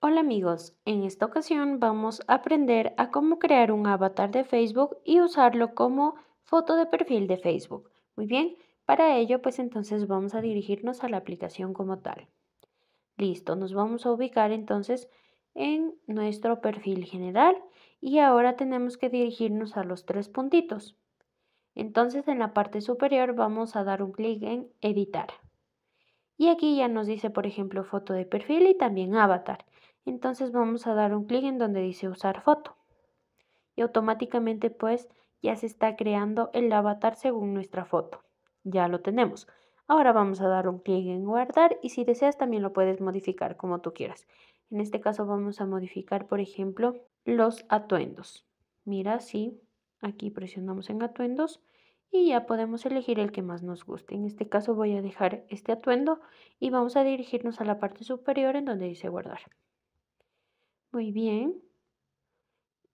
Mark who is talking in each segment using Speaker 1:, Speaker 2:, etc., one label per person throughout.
Speaker 1: Hola amigos, en esta ocasión vamos a aprender a cómo crear un avatar de Facebook y usarlo como foto de perfil de Facebook. Muy bien, para ello pues entonces vamos a dirigirnos a la aplicación como tal. Listo, nos vamos a ubicar entonces en nuestro perfil general y ahora tenemos que dirigirnos a los tres puntitos. Entonces en la parte superior vamos a dar un clic en editar. Y aquí ya nos dice por ejemplo foto de perfil y también avatar. Entonces vamos a dar un clic en donde dice usar foto. Y automáticamente pues ya se está creando el avatar según nuestra foto. Ya lo tenemos. Ahora vamos a dar un clic en guardar y si deseas también lo puedes modificar como tú quieras. En este caso vamos a modificar, por ejemplo, los atuendos. Mira, sí, aquí presionamos en atuendos y ya podemos elegir el que más nos guste. En este caso voy a dejar este atuendo y vamos a dirigirnos a la parte superior en donde dice guardar. Muy bien.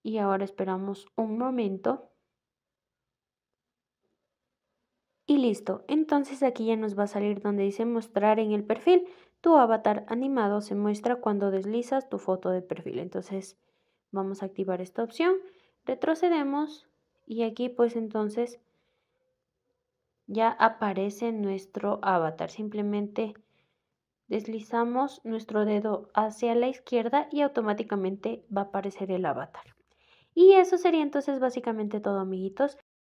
Speaker 1: Y ahora esperamos un momento. Y listo. Entonces aquí ya nos va a salir donde dice mostrar en el perfil. Tu avatar animado se muestra cuando deslizas tu foto de perfil. Entonces vamos a activar esta opción. Retrocedemos y aquí pues entonces ya aparece nuestro avatar. Simplemente Deslizamos nuestro dedo hacia la izquierda y automáticamente va a aparecer el avatar. Y eso sería entonces básicamente todo, amiguitos.